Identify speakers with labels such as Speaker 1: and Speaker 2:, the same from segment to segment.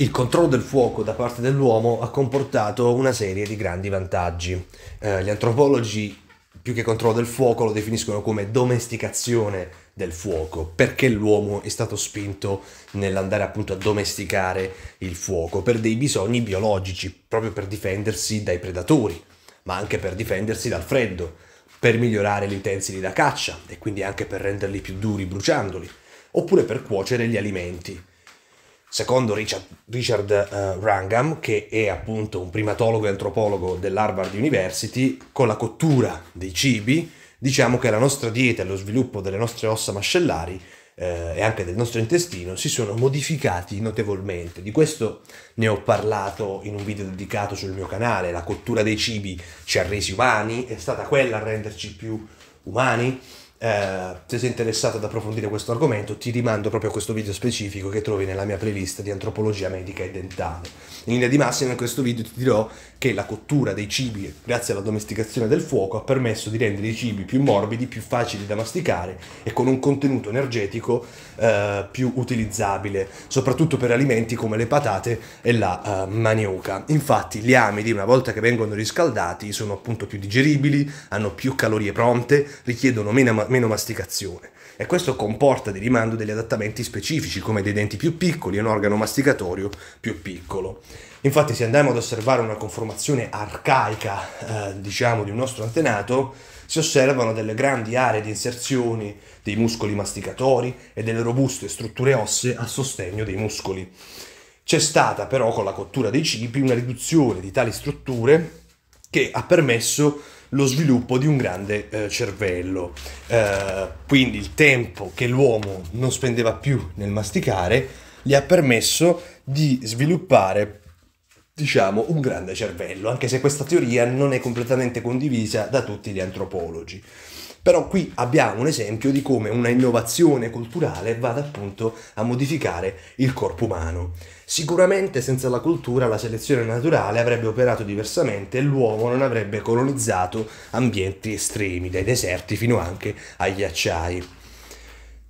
Speaker 1: Il controllo del fuoco da parte dell'uomo ha comportato una serie di grandi vantaggi. Eh, gli antropologi, più che controllo del fuoco, lo definiscono come domesticazione del fuoco. Perché l'uomo è stato spinto nell'andare appunto a domesticare il fuoco? Per dei bisogni biologici, proprio per difendersi dai predatori, ma anche per difendersi dal freddo, per migliorare gli utensili da caccia e quindi anche per renderli più duri bruciandoli, oppure per cuocere gli alimenti secondo Richard, Richard uh, eh, Rangham, che è appunto un primatologo e antropologo dell'Harvard University, con la cottura dei cibi, diciamo che la nostra dieta e lo sviluppo delle nostre ossa mascellari eh, e anche del nostro intestino si sono modificati notevolmente. Di questo ne ho parlato in un video dedicato sul mio canale. La cottura dei cibi ci ha resi umani, è stata quella a renderci più umani? Eh, se sei interessato ad approfondire questo argomento, ti rimando proprio a questo video specifico che trovi nella mia playlist di antropologia medica e dentale. In linea di massima, in questo video ti dirò che la cottura dei cibi, grazie alla domesticazione del fuoco, ha permesso di rendere i cibi più morbidi, più facili da masticare e con un contenuto energetico eh, più utilizzabile, soprattutto per alimenti come le patate e la eh, manioca. Infatti, gli amidi, una volta che vengono riscaldati, sono appunto più digeribili, hanno più calorie pronte, richiedono meno meno masticazione e questo comporta di rimando degli adattamenti specifici come dei denti più piccoli e un organo masticatorio più piccolo. Infatti se andiamo ad osservare una conformazione arcaica eh, diciamo di un nostro antenato si osservano delle grandi aree di inserzione dei muscoli masticatori e delle robuste strutture ossee a sostegno dei muscoli. C'è stata però con la cottura dei cibi una riduzione di tali strutture che ha permesso lo sviluppo di un grande eh, cervello. Eh, quindi il tempo che l'uomo non spendeva più nel masticare gli ha permesso di sviluppare diciamo un grande cervello, anche se questa teoria non è completamente condivisa da tutti gli antropologi. Però qui abbiamo un esempio di come una innovazione culturale vada appunto a modificare il corpo umano. Sicuramente senza la cultura la selezione naturale avrebbe operato diversamente e l'uomo non avrebbe colonizzato ambienti estremi, dai deserti fino anche agli acciai.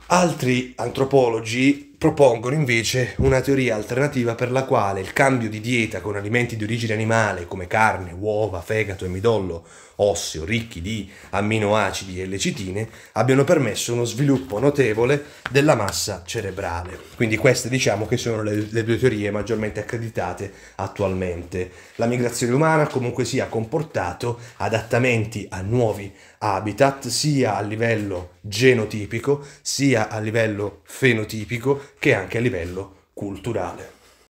Speaker 1: Altri antropologi propongono invece una teoria alternativa per la quale il cambio di dieta con alimenti di origine animale come carne, uova, fegato e midollo osseo ricchi di amminoacidi e lecitine abbiano permesso uno sviluppo notevole della massa cerebrale. Quindi queste diciamo che sono le, le due teorie maggiormente accreditate attualmente. La migrazione umana comunque sia ha comportato adattamenti a nuovi habitat sia a livello genotipico sia a livello fenotipico che anche a livello culturale.